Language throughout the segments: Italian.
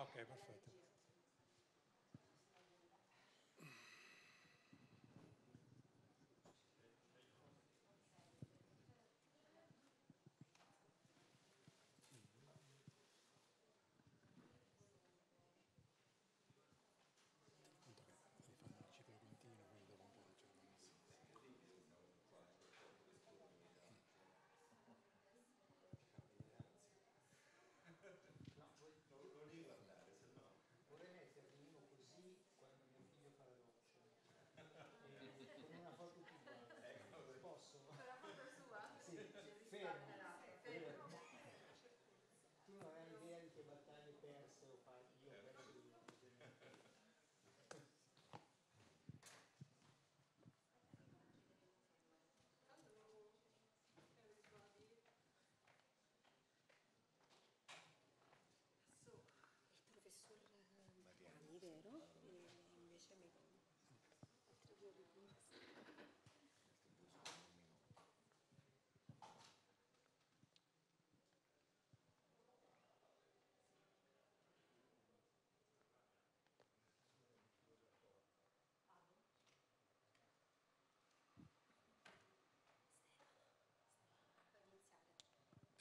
ok, perfeito.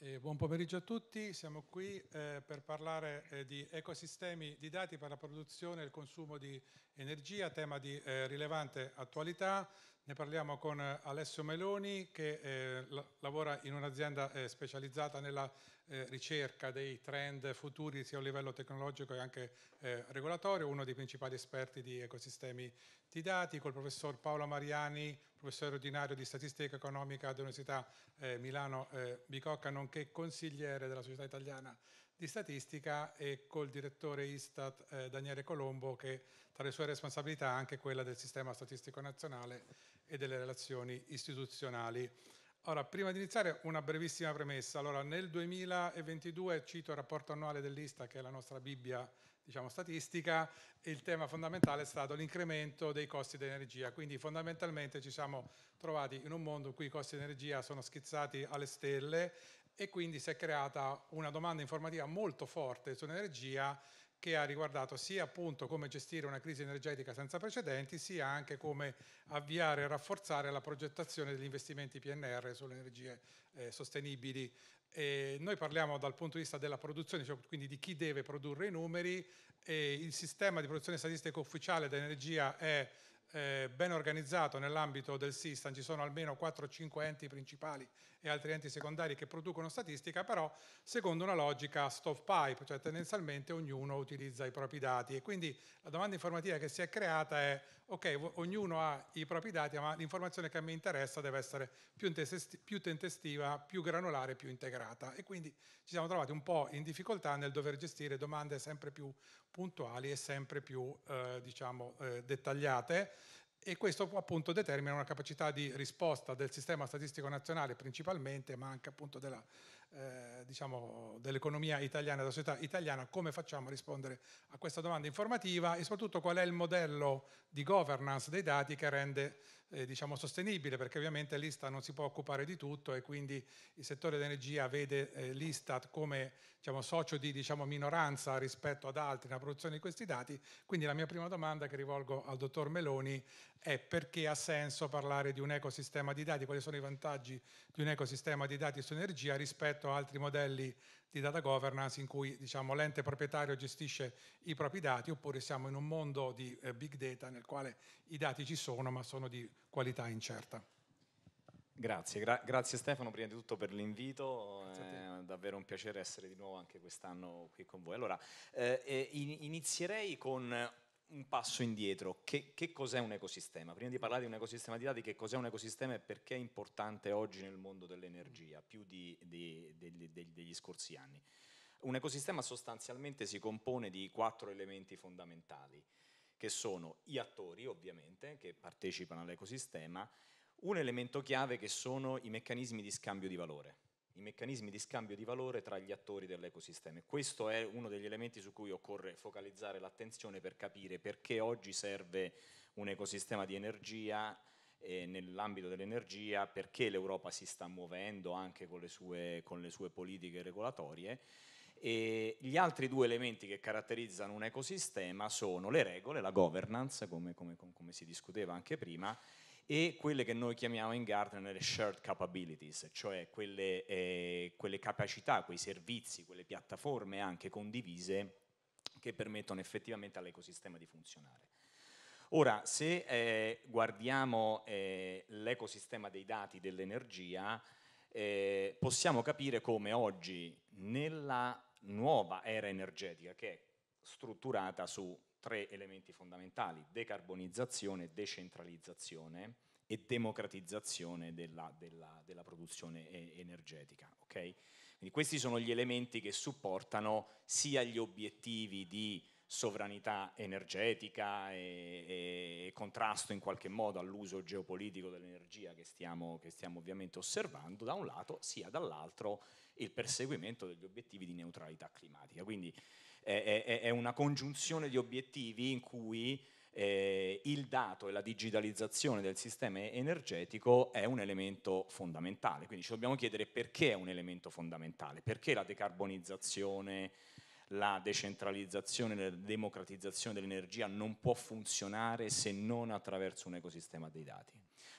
E buon pomeriggio a tutti, siamo qui eh, per parlare eh, di ecosistemi di dati per la produzione e il consumo di energia, tema di eh, rilevante attualità. Ne parliamo con eh, Alessio Meloni che eh, la lavora in un'azienda eh, specializzata nella eh, ricerca dei trend futuri sia a livello tecnologico che anche eh, regolatorio, uno dei principali esperti di ecosistemi di dati, col professor Paolo Mariani, professore ordinario di statistica economica dell'Università eh, Milano eh, Bicocca, nonché consigliere della Società Italiana di Statistica e col direttore Istat eh, Daniele Colombo che tra le sue responsabilità ha anche quella del sistema statistico nazionale e delle relazioni istituzionali. Ora, prima di iniziare una brevissima premessa. Allora, nel 2022, cito il rapporto annuale dell'Ista, che è la nostra Bibbia diciamo, statistica, il tema fondamentale è stato l'incremento dei costi dell'energia. Quindi fondamentalmente ci siamo trovati in un mondo in cui i costi dell'energia sono schizzati alle stelle e quindi si è creata una domanda informativa molto forte sull'energia che ha riguardato sia appunto come gestire una crisi energetica senza precedenti, sia anche come avviare e rafforzare la progettazione degli investimenti PNR sulle energie eh, sostenibili. E noi parliamo dal punto di vista della produzione, cioè quindi di chi deve produrre i numeri, e il sistema di produzione statistica ufficiale dell'energia è eh, ben organizzato nell'ambito del SISTAN, ci sono almeno 4-5 enti principali e altri enti secondari che producono statistica, però secondo una logica stovepipe, cioè tendenzialmente ognuno utilizza i propri dati e quindi la domanda informativa che si è creata è ok, ognuno ha i propri dati, ma l'informazione che a me interessa deve essere più, più tempestiva, più granulare, più integrata e quindi ci siamo trovati un po' in difficoltà nel dover gestire domande sempre più puntuali e sempre più eh, diciamo, eh, dettagliate e questo appunto determina una capacità di risposta del sistema statistico nazionale principalmente, ma anche appunto della, eh, diciamo, dell'economia italiana, della società italiana, come facciamo a rispondere a questa domanda informativa e soprattutto qual è il modello di governance dei dati che rende eh, diciamo sostenibile perché ovviamente l'Istat non si può occupare di tutto e quindi il settore dell'energia vede eh, l'Istat come diciamo, socio di diciamo, minoranza rispetto ad altri nella produzione di questi dati. Quindi la mia prima domanda che rivolgo al dottor Meloni è perché ha senso parlare di un ecosistema di dati, quali sono i vantaggi di un ecosistema di dati su energia rispetto a altri modelli di data governance in cui diciamo, l'ente proprietario gestisce i propri dati oppure siamo in un mondo di eh, big data nel quale i dati ci sono ma sono di qualità incerta. Grazie, gra grazie Stefano prima di tutto per l'invito, eh, è davvero un piacere essere di nuovo anche quest'anno qui con voi. Allora, eh, eh inizierei con un passo indietro. Che, che cos'è un ecosistema? Prima di parlare di un ecosistema di dati, che cos'è un ecosistema e perché è importante oggi nel mondo dell'energia, più di, di, degli, degli scorsi anni? Un ecosistema sostanzialmente si compone di quattro elementi fondamentali, che sono gli attori ovviamente che partecipano all'ecosistema, un elemento chiave che sono i meccanismi di scambio di valore i meccanismi di scambio di valore tra gli attori dell'ecosistema. questo è uno degli elementi su cui occorre focalizzare l'attenzione per capire perché oggi serve un ecosistema di energia eh, nell'ambito dell'energia, perché l'Europa si sta muovendo anche con le sue, con le sue politiche regolatorie. E gli altri due elementi che caratterizzano un ecosistema sono le regole, la governance, come, come, come si discuteva anche prima, e quelle che noi chiamiamo in Gartner le shared capabilities, cioè quelle, eh, quelle capacità, quei servizi, quelle piattaforme anche condivise che permettono effettivamente all'ecosistema di funzionare. Ora, se eh, guardiamo eh, l'ecosistema dei dati dell'energia, eh, possiamo capire come oggi nella nuova era energetica che è strutturata su tre elementi fondamentali, decarbonizzazione, decentralizzazione e democratizzazione della, della, della produzione energetica. Okay? Quindi questi sono gli elementi che supportano sia gli obiettivi di sovranità energetica e, e, contrasto in qualche modo all'uso geopolitico dell'energia che stiamo, che stiamo, ovviamente osservando da un lato, sia dall'altro il perseguimento degli obiettivi di neutralità climatica. Quindi è, è, è una congiunzione di obiettivi in cui eh, il dato e la digitalizzazione del sistema energetico è un elemento fondamentale, quindi ci dobbiamo chiedere perché è un elemento fondamentale, perché la decarbonizzazione, la decentralizzazione, la democratizzazione dell'energia non può funzionare se non attraverso un ecosistema dei dati.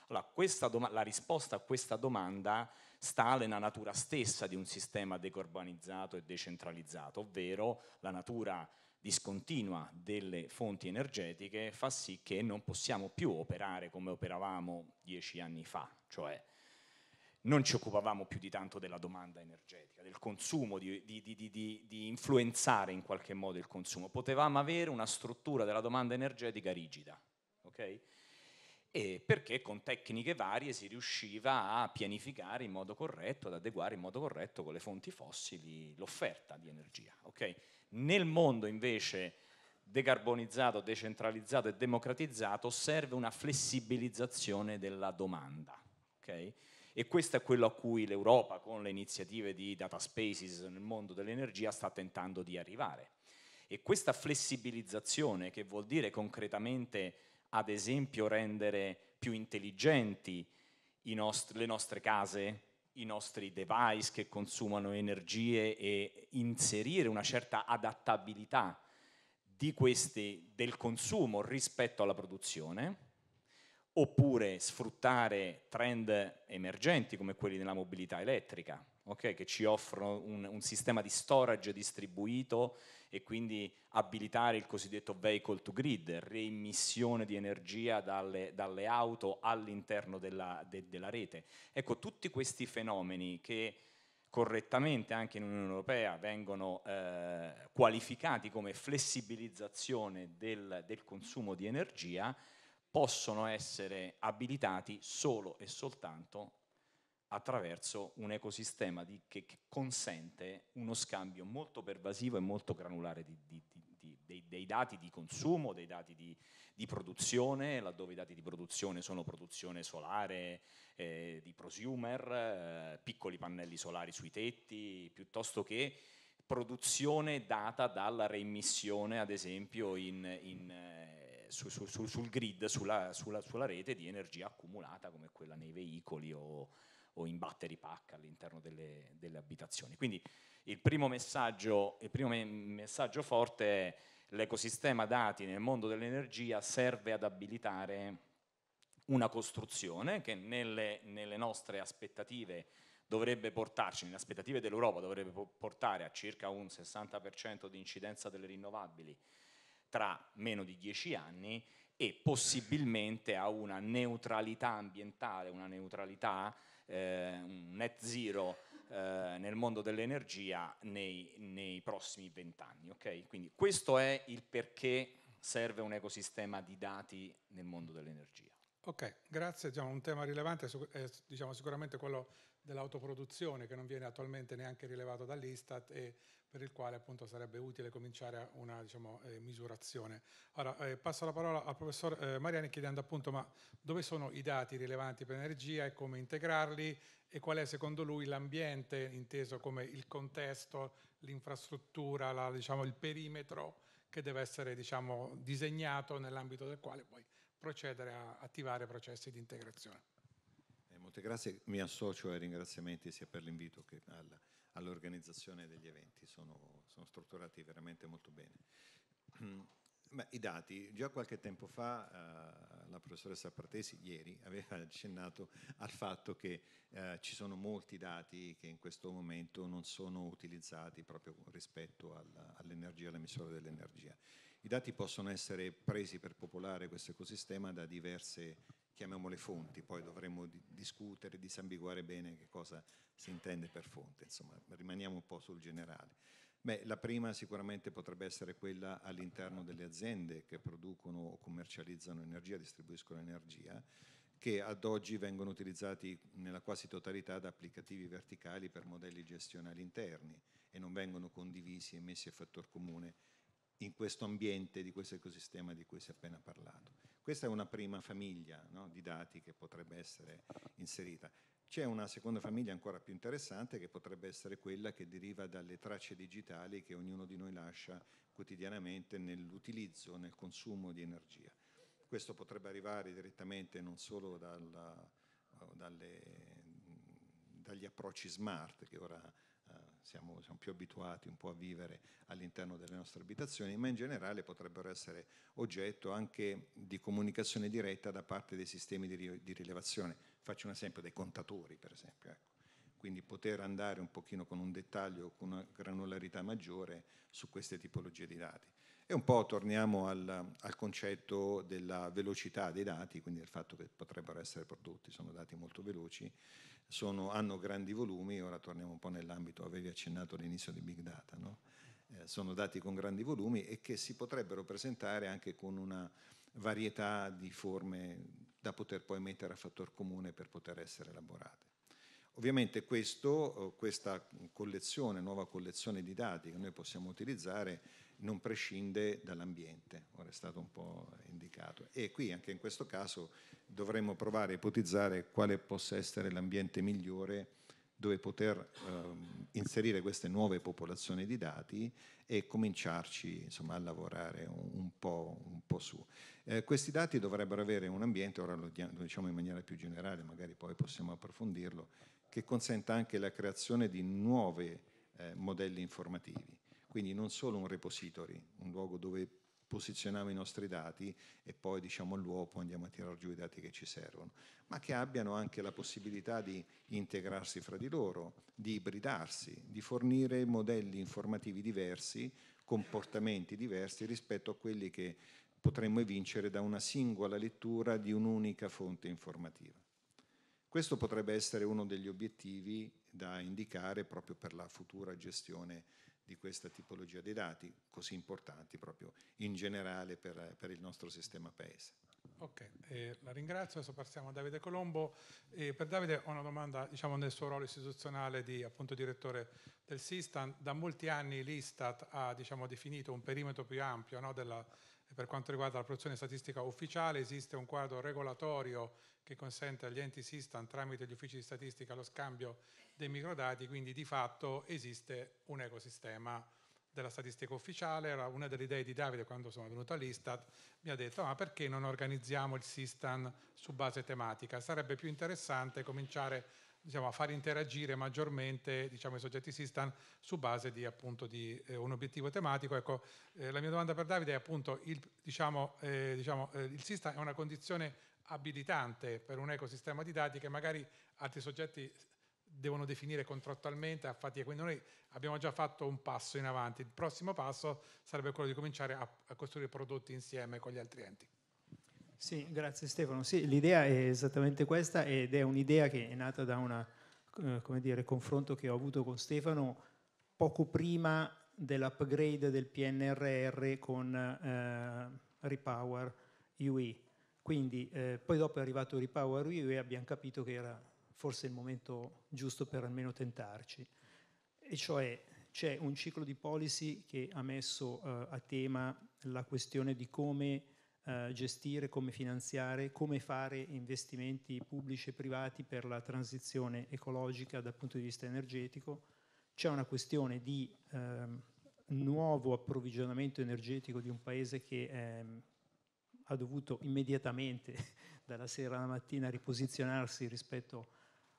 Allora, doma- la risposta a questa domanda sta nella natura stessa di un sistema decarbonizzato e decentralizzato, ovvero la natura discontinua delle fonti energetiche fa sì che non possiamo più operare come operavamo dieci anni fa, cioè non ci occupavamo più di tanto della domanda energetica, del consumo, di, di, di, di, influenzare in qualche modo il consumo. Potevamo avere una struttura della domanda energetica rigida, okay? e perché con tecniche varie si riusciva a pianificare in modo corretto, ad adeguare in modo corretto con le fonti fossili l'offerta di energia. Okay? Nel mondo invece decarbonizzato, decentralizzato e democratizzato serve una flessibilizzazione della domanda. Okay? E questo è quello a cui l'Europa con le iniziative di data spaces nel mondo dell'energia sta tentando di arrivare. E questa flessibilizzazione, che vuol dire concretamente ad esempio rendere più intelligenti nost- le nostre case, i nostri device che consumano energie e inserire una certa adattabilità di questi, del consumo rispetto alla produzione, oppure sfruttare trend emergenti come quelli della mobilità elettrica, okay? che ci offrono un, un sistema di storage distribuito e quindi abilitare il cosiddetto vehicle to grid, reimmissione di energia dalle, dalle auto all'interno della, de, della rete. Ecco, tutti questi fenomeni che correttamente anche in Unione Europea vengono eh, qualificati come flessibilizzazione del, del, consumo di energia, possono essere abilitati solo e soltanto attraverso un ecosistema di, che, che, consente uno scambio molto pervasivo e molto granulare di, di, dei, dei, dati di consumo, dei dati di, produzione, laddove i dati di produzione sono produzione solare, eh, di prosumer, eh, piccoli pannelli solari sui tetti, piuttosto che produzione data dalla reimmissione, ad esempio, in, in, eh, su, su, sul grid, sulla, sulla, sulla rete di energia accumulata come quella nei veicoli o o imbattere i PAC all'interno delle, delle, abitazioni. Quindi il primo messaggio, il primo messaggio forte è l'ecosistema dati nel mondo dell'energia serve ad abilitare una costruzione che nelle, nelle nostre aspettative dovrebbe portarci, nelle aspettative dell'Europa dovrebbe portare a circa un 60% di incidenza delle rinnovabili tra meno di 10 anni e possibilmente a una neutralità ambientale, una neutralità eh, un net zero eh, nel mondo dell'energia nei, nei prossimi vent'anni. Okay? Quindi questo è il perché serve un ecosistema di dati nel mondo dell'energia. Ok, grazie, diciamo, un tema rilevante è eh, diciamo, sicuramente quello dell'autoproduzione che non viene attualmente neanche rilevato dall'Istat e per il quale appunto sarebbe utile cominciare una diciamo, eh, misurazione. Ora eh, passo la parola al professor eh, Mariani chiedendo appunto ma dove sono i dati rilevanti per energia e come integrarli e qual è secondo lui l'ambiente inteso come il contesto, l'infrastruttura, la, diciamo, il perimetro che deve essere diciamo, disegnato nell'ambito del quale poi procedere a attivare processi di integrazione molte grazie. Mi associo ai ringraziamenti sia per l'invito che all'organizzazione degli eventi, sono, sono, strutturati veramente molto bene. Beh, I dati, già qualche tempo fa eh, la professoressa Pratesi, ieri aveva accennato al fatto che eh, ci sono molti dati che in questo momento non sono utilizzati proprio rispetto all'energia, all dell'energia. I dati possono essere presi per popolare questo ecosistema da diverse chiamiamole fonti, poi dovremmo di discutere, disambiguare bene che cosa si intende per fonte, insomma rimaniamo un po' sul generale. Beh, la prima sicuramente potrebbe essere quella all'interno delle aziende che producono o commercializzano energia, distribuiscono energia, che ad oggi vengono utilizzati nella quasi totalità da applicativi verticali per modelli gestionali interni e non vengono condivisi e messi a fattor comune in questo ambiente, di questo ecosistema di cui si è appena parlato. Questa è una prima famiglia no, di dati che potrebbe essere inserita. C'è una seconda famiglia ancora più interessante che potrebbe essere quella che deriva dalle tracce digitali che ognuno di noi lascia quotidianamente nell'utilizzo, nel consumo di energia. Questo potrebbe arrivare direttamente non solo dalla, dalle, dagli approcci smart che ora siamo, siamo, più abituati un po' a vivere all'interno delle nostre abitazioni, ma in generale potrebbero essere oggetto anche di comunicazione diretta da parte dei sistemi di, di rilevazione. Faccio un esempio dei contatori, per esempio. Ecco. Quindi poter andare un pochino con un dettaglio, con una granularità maggiore su queste tipologie di dati. E un po' torniamo al, al concetto della velocità dei dati, quindi del fatto che potrebbero essere prodotti, sono dati molto veloci, sono, hanno grandi volumi, ora torniamo un po' nell'ambito, avevi accennato all'inizio di Big Data, no? eh, sono dati con grandi volumi e che si potrebbero presentare anche con una varietà di forme da poter poi mettere a fattor comune per poter essere elaborate. Ovviamente questo, eh, questa collezione, nuova collezione di dati che noi possiamo utilizzare non prescinde dall'ambiente, ora è stato un po' indicato. E qui anche in questo caso dovremmo provare a ipotizzare quale possa essere l'ambiente migliore dove poter eh, inserire queste nuove popolazioni di dati e cominciarci insomma, a lavorare un, un, po', un po', su. Eh, questi dati dovrebbero avere un ambiente, ora lo diciamo in maniera più generale, magari poi possiamo approfondirlo, che consenta anche la creazione di nuovi eh, modelli informativi. Quindi non solo un repository, un luogo dove posizioniamo i nostri dati e poi diciamo all'uopo andiamo a tirar giù i dati che ci servono, ma che abbiano anche la possibilità di integrarsi fra di loro, di ibridarsi, di fornire modelli informativi diversi, comportamenti diversi rispetto a quelli che potremmo evincere da una singola lettura di un'unica fonte informativa. Questo potrebbe essere uno degli obiettivi da indicare proprio per la futura gestione di questa tipologia di dati, così importanti proprio in generale per, per il nostro sistema paese. Ok, eh, la ringrazio, adesso passiamo a Davide Colombo. Eh, per Davide ho una domanda diciamo, nel suo ruolo istituzionale di appunto, direttore del Sistan. Da molti anni l'Istat ha diciamo, definito un perimetro più ampio no, della per quanto riguarda la produzione statistica ufficiale esiste un quadro regolatorio che consente agli enti SISTAN tramite gli uffici di statistica lo scambio dei microdati, quindi di fatto esiste un ecosistema della statistica ufficiale, era una delle idee di Davide quando sono venuto all'Istat, mi ha detto ma perché non organizziamo il SISTAN su base tematica? Sarebbe più interessante cominciare diciamo, a far interagire maggiormente diciamo, i soggetti SISTAN su base di, appunto, di eh, un obiettivo tematico. Ecco, eh, la mia domanda per Davide è appunto, il, diciamo, eh, diciamo eh, il SISTAN è una condizione abilitante per un ecosistema di dati che magari altri soggetti devono definire contrattualmente a fatica. Quindi noi abbiamo già fatto un passo in avanti. Il prossimo passo sarebbe quello di cominciare a, a costruire prodotti insieme con gli altri enti. Sì, grazie Stefano. Sì, l'idea è esattamente questa ed è un'idea che è nata da un eh, confronto che ho avuto con Stefano poco prima dell'upgrade del PNRR con eh, Repower UE. Quindi eh, poi dopo è arrivato Repower UE e abbiamo capito che era forse il momento giusto per almeno tentarci. E cioè c'è un ciclo di policy che ha messo eh, a tema la questione di come eh, gestire, come finanziare, come fare investimenti pubblici e privati per la transizione ecologica dal punto di vista energetico. C'è una questione di eh, nuovo approvvigionamento energetico di un paese che eh, ha dovuto immediatamente dalla sera alla mattina riposizionarsi rispetto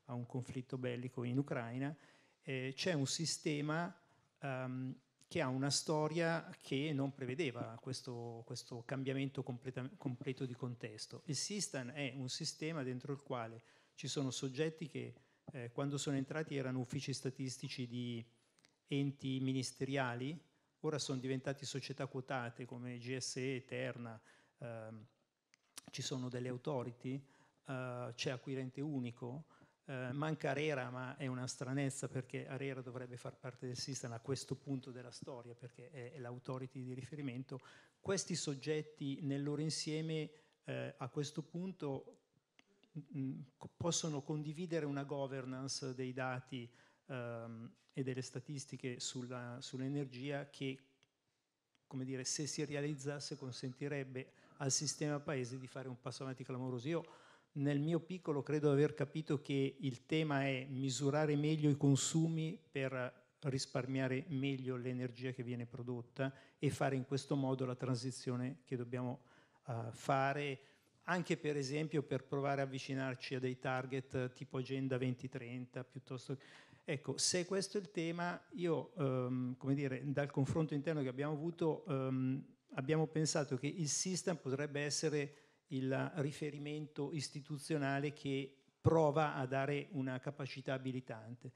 a un conflitto bellico in Ucraina. Eh, c'è un sistema ehm, che ha una storia che non prevedeva questo, questo cambiamento completa, completo di contesto. Il Sistan è un sistema dentro il quale ci sono soggetti che eh, quando sono entrati erano uffici statistici di enti ministeriali, ora sono diventati società quotate come GSE, Eterna, ehm, ci sono delle authority, eh, c'è acquirente unico, eh, manca Arera, ma è una stranezza perché Arera dovrebbe far parte del sistema a questo punto della storia, perché è, è l'autority di riferimento. Questi soggetti nel loro insieme eh, a questo punto mh, mm, mm, possono condividere una governance dei dati ehm, e delle statistiche sulla, sull'energia che come dire, se si realizzasse consentirebbe al sistema paese di fare un passo avanti clamoroso. Io nel mio piccolo credo di aver capito che il tema è misurare meglio i consumi per risparmiare meglio l'energia che viene prodotta e fare in questo modo la transizione che dobbiamo uh, fare anche per esempio per provare a avvicinarci a dei target tipo Agenda 2030 piuttosto Ecco, se questo è il tema, io, um, come dire, dal confronto interno che abbiamo avuto, um, abbiamo pensato che il sistema potrebbe essere il riferimento istituzionale che prova a dare una capacità abilitante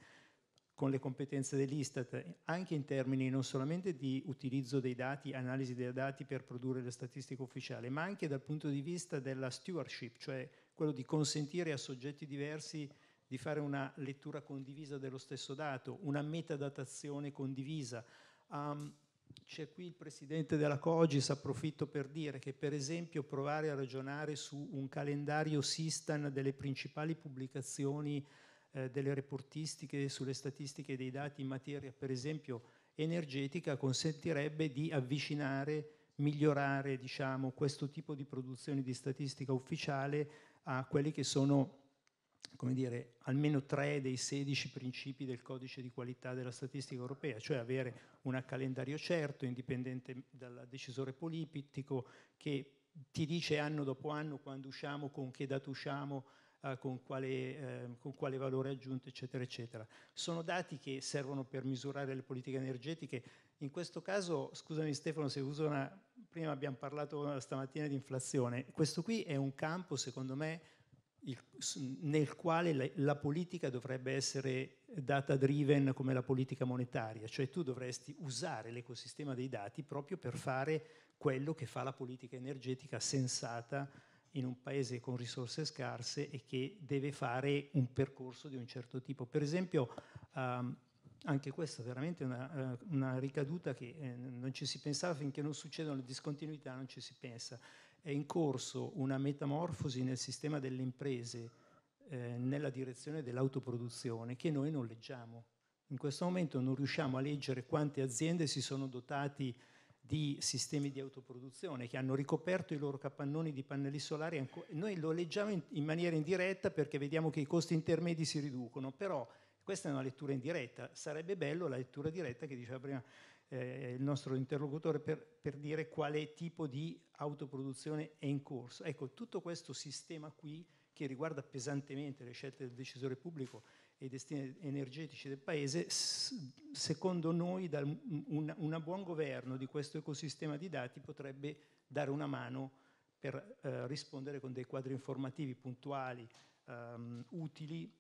con le competenze dell'Istat, anche in termini non solamente di utilizzo dei dati, analisi dei dati per produrre la statistica ufficiale, ma anche dal punto di vista della stewardship, cioè quello di consentire a soggetti diversi di fare una lettura condivisa dello stesso dato, una metadatazione condivisa, um, c'è qui il presidente della Cogis, approfitto per dire che per esempio provare a ragionare su un calendario Sistan delle principali pubblicazioni eh, delle reportistiche sulle statistiche dei dati in materia, per esempio energetica, consentirebbe di avvicinare, migliorare diciamo, questo tipo di produzione di statistica ufficiale a quelli che sono come dire, almeno tre dei 16 principi del codice di qualità della statistica europea, cioè avere un calendario certo, indipendente dal decisore politico, che ti dice anno dopo anno quando usciamo, con che dato usciamo, eh, con, quale, eh, con, quale, valore aggiunto, eccetera, eccetera. Sono dati che servono per misurare le politiche energetiche. In questo caso, scusami Stefano se uso una... prima abbiamo parlato stamattina di inflazione, questo qui è un campo, secondo me, il, nel quale la, la, politica dovrebbe essere data driven come la politica monetaria, cioè tu dovresti usare l'ecosistema dei dati proprio per fare quello che fa la politica energetica sensata in un paese con risorse scarse e che deve fare un percorso di un certo tipo. Per esempio, um, anche questa è veramente una, eh, una ricaduta che eh, non ci si pensava finché non succedono le discontinuità, non ci si pensa è in corso una metamorfosi nel sistema delle imprese eh, nella direzione dell'autoproduzione che noi non leggiamo. In questo momento non riusciamo a leggere quante aziende si sono dotati di sistemi di autoproduzione che hanno ricoperto i loro capannoni di pannelli solari. Noi lo leggiamo in, maniera indiretta perché vediamo che i costi intermedi si riducono, però questa è una lettura indiretta, sarebbe bello la lettura diretta che diceva prima eh, il nostro interlocutore per, per dire quale tipo di autoproduzione è in corso. Ecco, tutto questo sistema qui che riguarda pesantemente le scelte del decisore pubblico e i destini energetici del Paese, secondo noi dal, un, un, buon governo di questo ecosistema di dati potrebbe dare una mano per eh, rispondere con dei quadri informativi puntuali, ehm, utili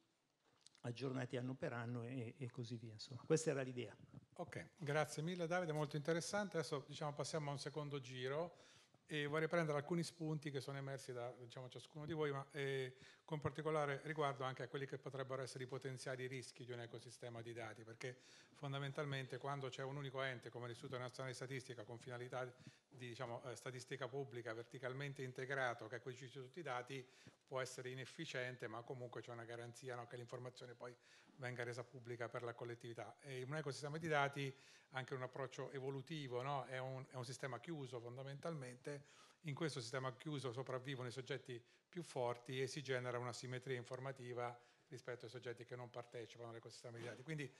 aggiornati anno per anno e, e così via. Insomma, questa era l'idea. Ok, grazie mille Davide, molto interessante. Adesso diciamo, passiamo a un secondo giro e vorrei prendere alcuni spunti che sono emersi da diciamo, ciascuno di voi, ma eh, con particolare riguardo anche a quelli che potrebbero essere i potenziali rischi di un ecosistema di dati, perché fondamentalmente quando c'è un unico ente come l'Istituto Nazionale di Statistica con finalità di diciamo, eh, statistica pubblica verticalmente integrato che acquisisce tutti i dati, può essere inefficiente, ma comunque c'è una garanzia no, che l'informazione poi venga resa pubblica per la collettività. E in un ecosistema di dati anche un approccio evolutivo, no? è, un, è un sistema chiuso fondamentalmente in questo sistema chiuso sopravvivono i soggetti più forti e si genera una simmetria informativa rispetto ai soggetti che non partecipano all'ecosistema di dati. Quindi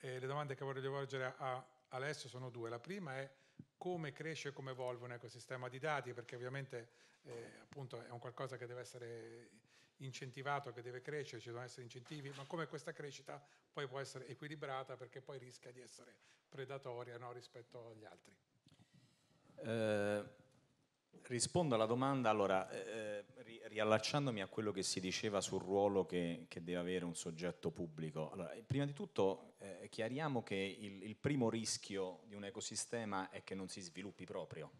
eh, le domande che voglio rivolgere a Alessio sono due. La prima è come cresce e come evolve un ecosistema di dati, perché ovviamente eh, appunto è un qualcosa che deve essere incentivato, che deve crescere, ci devono essere incentivi, ma come questa crescita poi può essere equilibrata perché poi rischia di essere predatoria no, rispetto agli altri. Eh, rispondo alla domanda, allora, eh, eh riallacciandomi a quello che si diceva sul ruolo che, che deve avere un soggetto pubblico. Allora, eh, prima di tutto eh, chiariamo che il, il, primo rischio di un ecosistema è che non si sviluppi proprio.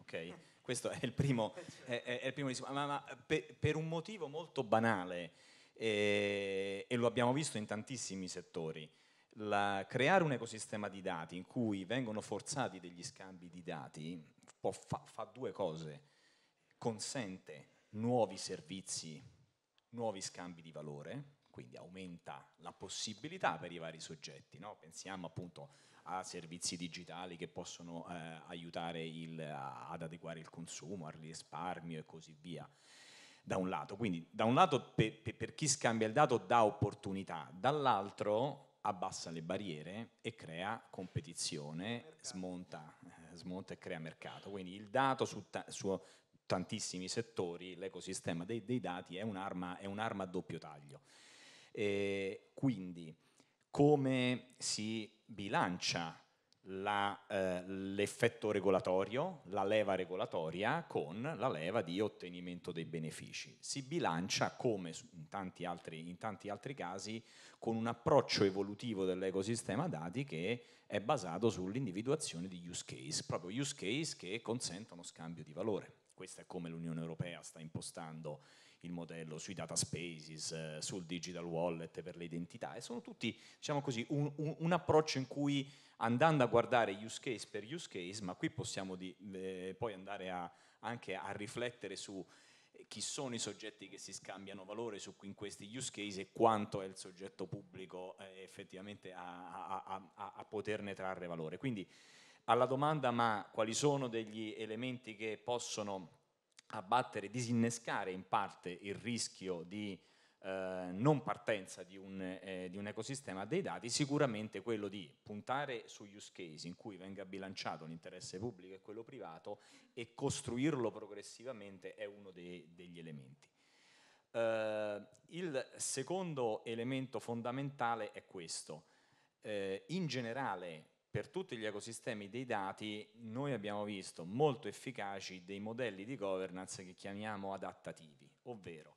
Okay? Questo è il primo, è, è il primo rischio, ma, ma per, per, un motivo molto banale, eh, e lo abbiamo visto in tantissimi settori. La, creare un ecosistema di dati in cui vengono forzati degli scambi di dati fa, fa due cose, consente nuovi servizi, nuovi scambi di valore, quindi aumenta la possibilità per i vari soggetti. No? Pensiamo appunto a servizi digitali che possono eh, aiutare il, ad adeguare il consumo, al risparmio e così via. Da un lato, quindi da un lato pe, pe, per chi scambia il dato dà opportunità, dall'altro abbassa le barriere e crea competizione, smonta eh, smonta e crea mercato. Quindi il dato su, ta su tantissimi settori, l'ecosistema dei, dei, dati è un'arma, un a doppio taglio. E quindi come si bilancia eh, l'effetto eh, regolatorio, la leva regolatoria con la leva di ottenimento dei benefici. Si bilancia, come in tanti altri, in tanti altri casi, con un approccio evolutivo dell'ecosistema dati che è basato sull'individuazione di use case, proprio use case che consentono scambio di valore questo è come l'Unione Europea sta impostando il modello sui data spaces, eh, sul digital wallet per le identità e sono tutti, diciamo così, un, un, un approccio in cui andando a guardare use case per use case, ma qui possiamo di, eh, poi andare a, anche a riflettere su eh, chi sono i soggetti che si scambiano valore su, in questi use case e quanto è il soggetto pubblico eh, effettivamente a, a, a, poterne trarre valore. Quindi alla domanda ma quali sono degli elementi che possono abbattere, disinnescare in parte il rischio di eh, non partenza di un, eh, di un, ecosistema dei dati, sicuramente quello di puntare su use case in cui venga bilanciato l'interesse pubblico e quello privato e costruirlo progressivamente è uno de degli elementi. Eh, il secondo elemento fondamentale è questo. Eh, in generale per tutti gli ecosistemi dei dati noi abbiamo visto molto efficaci dei modelli di governance che chiamiamo adattativi, ovvero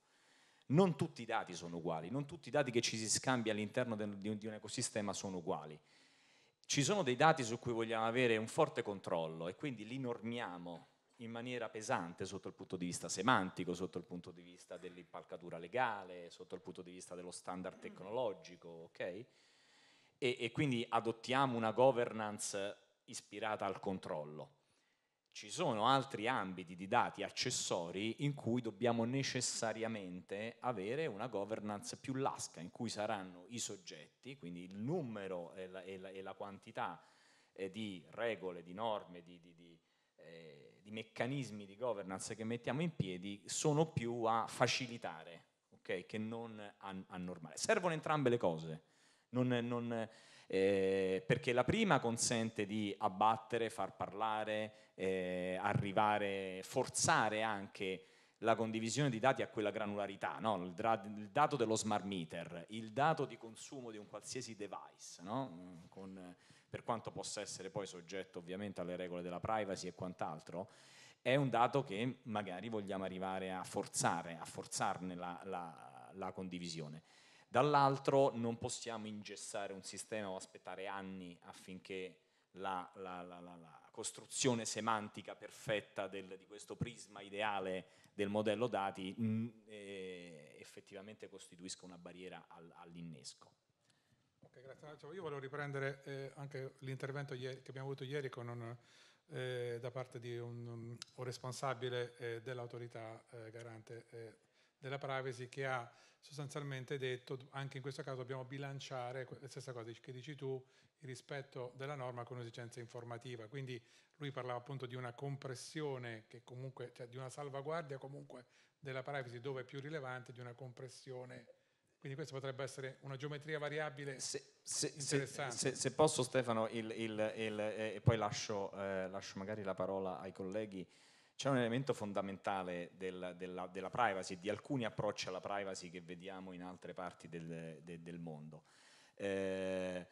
non tutti i dati sono uguali, non tutti i dati che ci si scambia all'interno di un ecosistema sono uguali. Ci sono dei dati su cui vogliamo avere un forte controllo e quindi li normiamo in maniera pesante sotto il punto di vista semantico, sotto il punto di vista dell'impalcatura legale, sotto il punto di vista dello standard tecnologico, ok? e, e quindi adottiamo una governance ispirata al controllo. Ci sono altri ambiti di dati accessori in cui dobbiamo necessariamente avere una governance più lasca, in cui saranno i soggetti, quindi il numero e la, e la, e la quantità eh, di regole, di norme, di, di, di, eh, di, meccanismi di governance che mettiamo in piedi, sono più a facilitare okay, che non a, a normare. Servono entrambe le cose non, non, eh, perché la prima consente di abbattere, far parlare, eh, arrivare, forzare anche la condivisione di dati a quella granularità, no? il, il, dato dello smart meter, il dato di consumo di un qualsiasi device, no? Con, per quanto possa essere poi soggetto ovviamente alle regole della privacy e quant'altro, è un dato che magari vogliamo arrivare a forzare, a forzarne la, la, la condivisione dall'altro non possiamo ingessare un sistema o aspettare anni affinché la, la, la, la costruzione semantica perfetta del, di questo prisma ideale del modello dati mh, mm, eh, effettivamente costituisca una barriera al, all'innesco. Okay, grazie. Cioè, io volevo riprendere eh, anche l'intervento ieri, che abbiamo avuto ieri con un, eh, da parte di un, un responsabile eh, dell'autorità eh, garante eh, della privacy che ha sostanzialmente detto, anche in questo caso dobbiamo bilanciare la stessa cosa che dici tu, il rispetto della norma con un'esigenza informativa. Quindi lui parlava appunto di una compressione, comunque, cioè di una salvaguardia comunque della privacy dove è più rilevante, di una compressione. Quindi questa potrebbe essere una geometria variabile se, se, interessante. Se, se, posso Stefano, il, il, il, e poi lascio, eh, lascio magari la parola ai colleghi. C'è un elemento fondamentale del, della, della, privacy, di alcuni approcci alla privacy che vediamo in altre parti del, de, del mondo. Eh,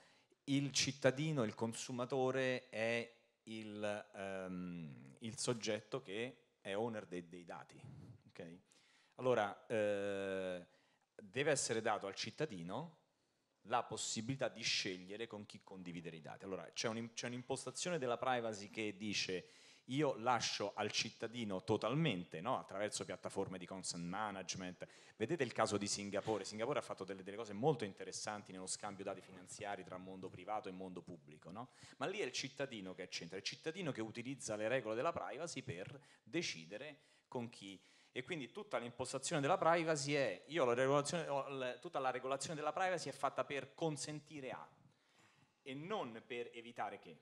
il cittadino, il consumatore è il, um, il, soggetto che è owner dei, dei dati. Okay? Allora, eh, deve essere dato al cittadino la possibilità di scegliere con chi condividere i dati. Allora, c'è, un'impostazione della privacy che dice io lascio al cittadino totalmente, no? attraverso piattaforme di consent management. Vedete il caso di Singapore. Singapore ha fatto delle, delle cose molto interessanti nello scambio dati finanziari tra mondo privato e mondo pubblico. No? Ma lì è il cittadino che è centro, è il cittadino che utilizza le regole della privacy per decidere con chi e quindi tutta l'impostazione della privacy è, io la tutta la regolazione della privacy è fatta per consentire a e non per evitare che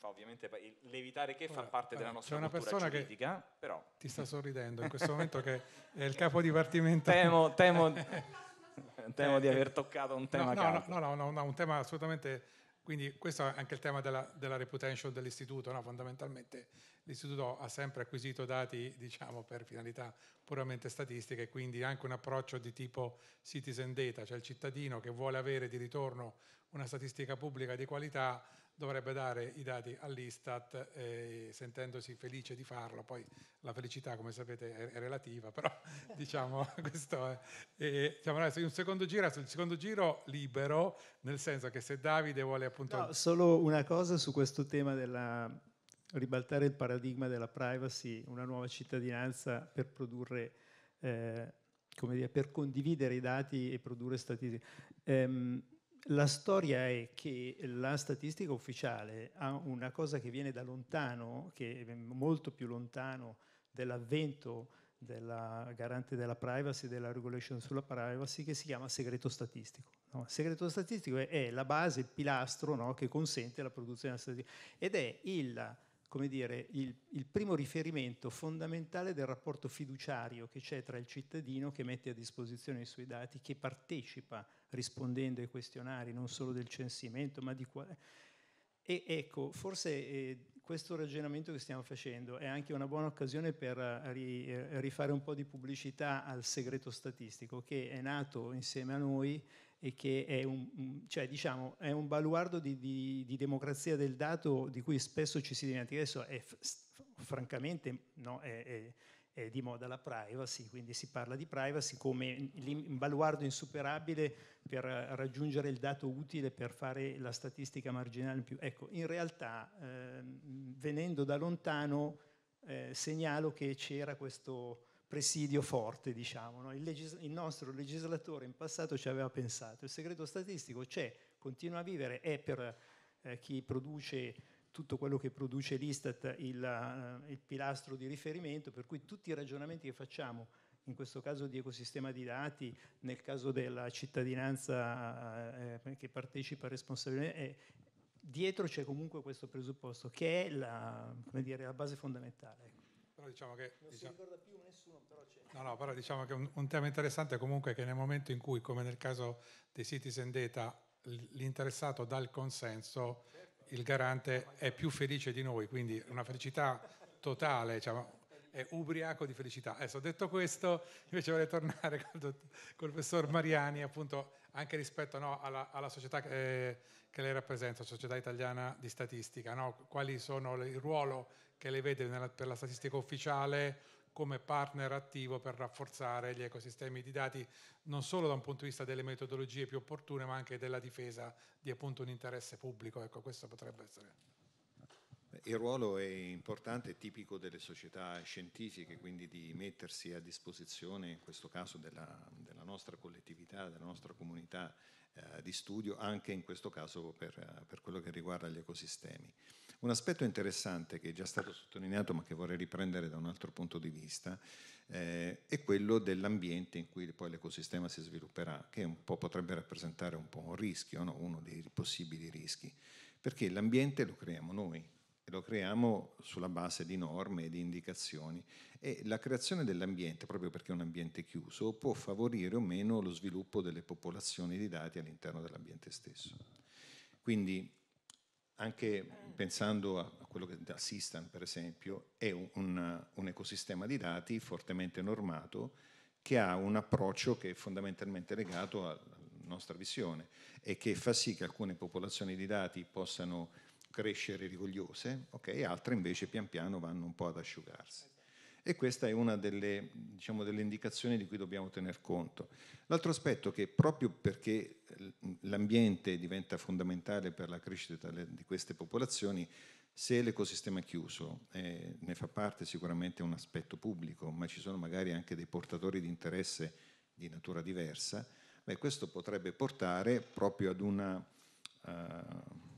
fa ovviamente levitare che fa parte della eh, nostra una persona giuridica, però ti sta sorridendo in questo momento che è il capo dipartimento. Temo, temo, temo di eh, aver toccato un tema no, no, no, no, no, un tema assolutamente quindi questo è anche il tema della, della reputation dell'istituto, no? fondamentalmente l'istituto ha sempre acquisito dati diciamo, per finalità puramente statistiche, quindi anche un approccio di tipo citizen data, cioè il cittadino che vuole avere di ritorno una statistica pubblica di qualità dovrebbe dare i dati all'Istat eh, sentendosi felice di farlo, poi la felicità come sapete è, è relativa, però diciamo questo è. E, diciamo, adesso un secondo giro, sul secondo giro libero, nel senso che se Davide vuole appunto... No, solo una cosa su questo tema della ribaltare il paradigma della privacy, una nuova cittadinanza per produrre... Eh, come dire, per condividere i dati e produrre statistiche. Ehm, la storia è che la statistica ufficiale ha una cosa che viene da lontano, che è molto più lontano dell'avvento della garante della privacy, della regulation sulla privacy, che si chiama segreto statistico. No? Il segreto statistico è, è, la base, il pilastro no? che consente la produzione della statistica ed è il, dire, il, il primo riferimento fondamentale del rapporto fiduciario che c'è tra il cittadino che mette a disposizione i suoi dati, che partecipa rispondendo ai questionari, non solo del censimento, ma di quale... E ecco, forse eh, questo ragionamento che stiamo facendo è anche una buona occasione per eh, ri, eh, rifare un po' di pubblicità al segreto statistico che è nato insieme a noi e che è un, cioè, diciamo, è un baluardo di, di, di, democrazia del dato di cui spesso ci si dimentica. Adesso è francamente no, è, è eh, di moda la privacy, quindi si parla di privacy come un baluardo insuperabile per raggiungere il dato utile per fare la statistica marginale in più. Ecco, in realtà eh, venendo da lontano eh, segnalo che c'era questo presidio forte, diciamo. No? Il, il, nostro legislatore in passato ci aveva pensato, il segreto statistico c'è, continua a vivere, è per eh, chi produce tutto quello che produce l'Istat il, eh, il pilastro di riferimento, per cui tutti i ragionamenti che facciamo in questo caso di ecosistema di dati, nel caso della cittadinanza eh, eh che partecipa responsabilmente, eh, dietro c'è comunque questo presupposto che è la, dire, la base fondamentale. Ecco. Però diciamo che, non diciamo, si ricorda più nessuno, però c'è. No, no, però diciamo che un, un tema interessante è comunque che nel momento in cui, come nel caso dei citizen data, l'interessato dà il consenso, certo il garante è più felice di noi, quindi una felicità totale, diciamo, è ubriaco di felicità. Adesso detto questo, invece vorrei tornare col, col professor Mariani, appunto anche rispetto no, alla, alla, società che, eh, che, lei rappresenta, Società Italiana di Statistica, no? quali sono il ruolo che lei vede nella, per la statistica ufficiale, come partner attivo per rafforzare gli ecosistemi di dati, non solo da un punto di vista delle metodologie più opportune, ma anche della difesa di appunto un interesse pubblico. Ecco, questo potrebbe essere. Il ruolo è importante, è tipico delle società scientifiche, quindi di mettersi a disposizione, in questo caso, della, della nostra collettività, della nostra comunità eh, di studio anche in questo caso per, eh, per, quello che riguarda gli ecosistemi. Un aspetto interessante che è già stato sottolineato ma che vorrei riprendere da un altro punto di vista eh, è quello dell'ambiente in cui poi l'ecosistema si svilupperà, che potrebbe rappresentare un po' un rischio, no? uno dei possibili rischi, perché l'ambiente lo creiamo noi, e lo creiamo sulla base di norme e di indicazioni e la creazione dell'ambiente, proprio perché è un ambiente chiuso, può favorire o meno lo sviluppo delle popolazioni di dati all'interno dell'ambiente stesso. Quindi anche pensando a quello che da System per esempio, è un, un ecosistema di dati fortemente normato che ha un approccio che è fondamentalmente legato alla nostra visione e che fa sì che alcune popolazioni di dati possano crescere rigogliose, okay? altre invece pian piano vanno un po' ad asciugarsi. E questa è una delle, diciamo, delle indicazioni di cui dobbiamo tener conto. L'altro aspetto è che proprio perché l'ambiente diventa fondamentale per la crescita di queste popolazioni, se l'ecosistema è chiuso, eh, ne fa parte sicuramente un aspetto pubblico, ma ci sono magari anche dei portatori di interesse di natura diversa, beh, questo potrebbe portare proprio ad una... Uh,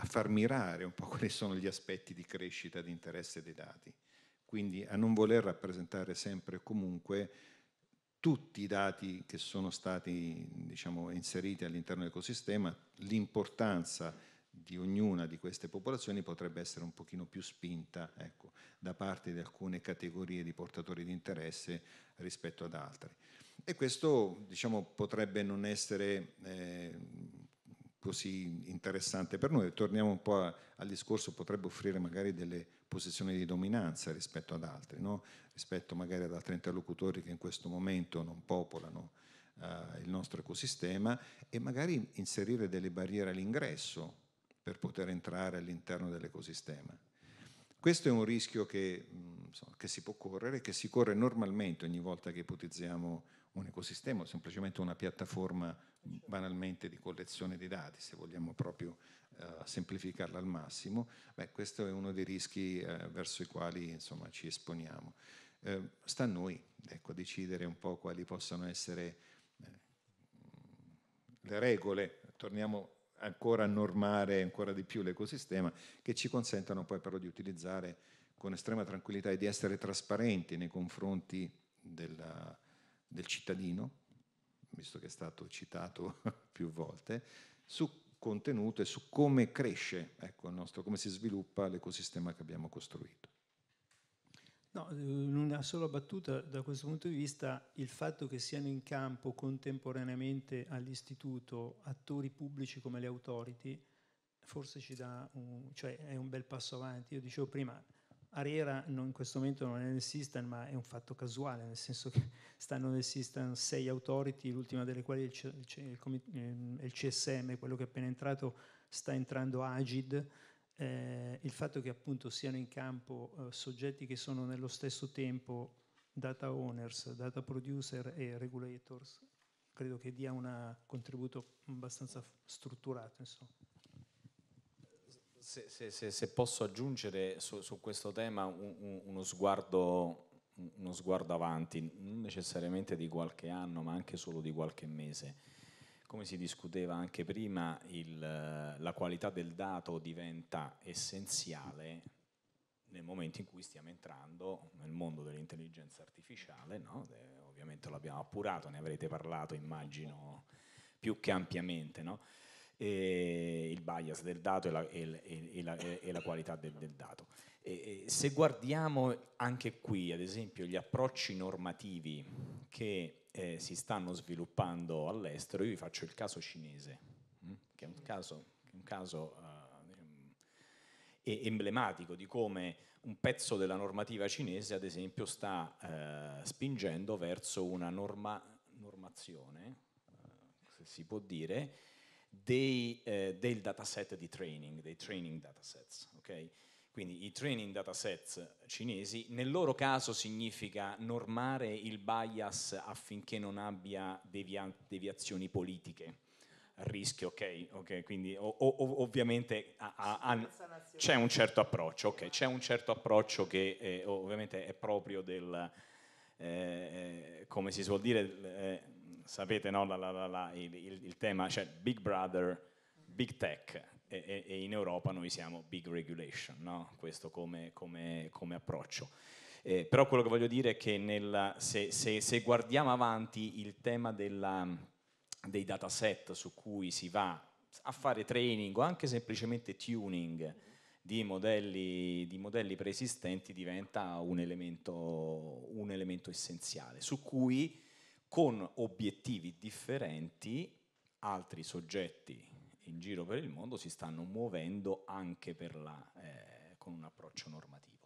a far mirare un po' quali sono gli aspetti di crescita di interesse dei dati. Quindi a non voler rappresentare sempre e comunque tutti i dati che sono stati diciamo, inseriti all'interno dell'ecosistema, l'importanza di ognuna di queste popolazioni potrebbe essere un pochino più spinta ecco, da parte di alcune categorie di portatori di interesse rispetto ad altre. E questo diciamo, potrebbe non essere eh, così interessante per noi. Torniamo un po' a, al discorso, potrebbe offrire magari delle posizioni di dominanza rispetto ad altri, no? rispetto magari ad altri interlocutori che in questo momento non popolano eh, il nostro ecosistema e magari inserire delle barriere all'ingresso per poter entrare all'interno dell'ecosistema. Questo è un rischio che, insomma, che, si può correre, che si corre normalmente ogni volta che ipotizziamo un ecosistema o semplicemente una piattaforma banalmente di collezione di dati, se vogliamo proprio eh, semplificarla al massimo, beh, questo è uno dei rischi eh, verso i quali insomma, ci esponiamo. Eh, sta a noi ecco, decidere un po' quali possano essere eh, le regole, torniamo ancora a normare ancora di più l'ecosistema, che ci consentano poi però di utilizzare con estrema tranquillità e di essere trasparenti nei confronti della, del cittadino, visto che è stato citato più volte, su contenuto e su come cresce, ecco, nostro, come si sviluppa l'ecosistema che abbiamo costruito. No, eh, in una sola battuta, da questo punto di vista, il fatto che siano in campo contemporaneamente all'istituto attori pubblici come le authority, forse ci dà un, cioè è un bel passo avanti. Io dicevo prima, Ariera no, in questo momento non è nel system, ma è un fatto casuale, nel senso che stanno nel system sei authority, l'ultima delle quali è il, il, il, ehm, il, CSM, quello che è appena entrato sta entrando Agid, eh, il fatto che appunto siano in campo eh, soggetti che sono nello stesso tempo data owners, data producer e regulators, credo che dia un contributo abbastanza strutturato. Insomma se, se, se, posso aggiungere su, su questo tema un, un, uno, sguardo, uno, sguardo, avanti, non necessariamente di qualche anno, ma anche solo di qualche mese. Come si discuteva anche prima, il, la qualità del dato diventa essenziale nel momento in cui stiamo entrando nel mondo dell'intelligenza artificiale, no? De, ovviamente l'abbiamo appurato, ne avrete parlato immagino più che ampiamente. No? eh, il bias del dato e la, e, e la, e la qualità del, del dato. se guardiamo anche qui, ad esempio, gli approcci normativi che eh, si stanno sviluppando all'estero, io vi faccio il caso cinese, mm, che è un caso, un caso uh, emblematico di come un pezzo della normativa cinese, ad esempio, sta uh, spingendo verso una norma, normazione, uh, se si può dire, dei, eh, del dataset di training, dei training datasets. Okay? Quindi i training datasets cinesi, nel loro caso significa normare il bias affinché non abbia devia deviazioni politiche rischio, ok, ok, quindi o, o, ovviamente c'è un certo approccio, ok, esatto. c'è un certo approccio che è, ovviamente è proprio del, eh, eh come si suol dire, eh, sapete no, la, la, la, il, il, il, tema, cioè Big Brother, Big Tech e, e, e in Europa noi siamo Big Regulation, no? questo come, come, come approccio. Eh, però quello che voglio dire è che nel, se, se, se, guardiamo avanti il tema della, dei dataset su cui si va a fare training o anche semplicemente tuning di modelli, di modelli preesistenti diventa un elemento, un elemento essenziale su cui con obiettivi differenti, altri soggetti in giro per il mondo si stanno muovendo anche la, eh, con un approccio normativo.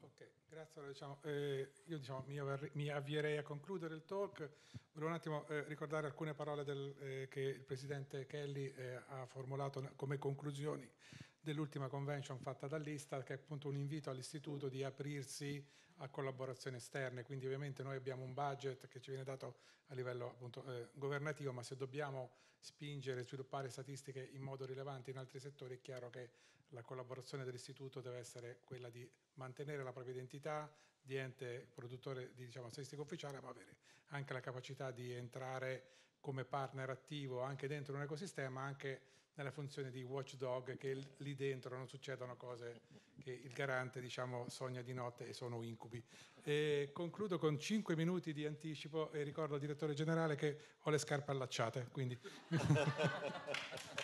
Ok, grazie. Allora, diciamo, eh, io diciamo, mi, avver- mi, avvierei a concludere il talk. Volevo un attimo eh, ricordare alcune parole del, eh, che il Presidente Kelly eh, ha formulato come conclusioni dell'ultima convention fatta dall'Istat che è appunto un invito all'istituto di aprirsi a collaborazioni esterne, quindi ovviamente noi abbiamo un budget che ci viene dato a livello appunto, eh, governativo, ma se dobbiamo spingere e sviluppare statistiche in modo rilevante in altri settori è chiaro che la collaborazione dell'istituto deve essere quella di mantenere la propria identità di ente produttore di diciamo, statistica ufficiale, ma avere anche la capacità di entrare come partner attivo anche dentro un ecosistema, anche nella funzione di watchdog che lì dentro non succedano cose che il garante diciamo, sogna di notte e sono incubi. E concludo con 5 minuti di anticipo e ricordo al direttore generale che ho le scarpe allacciate.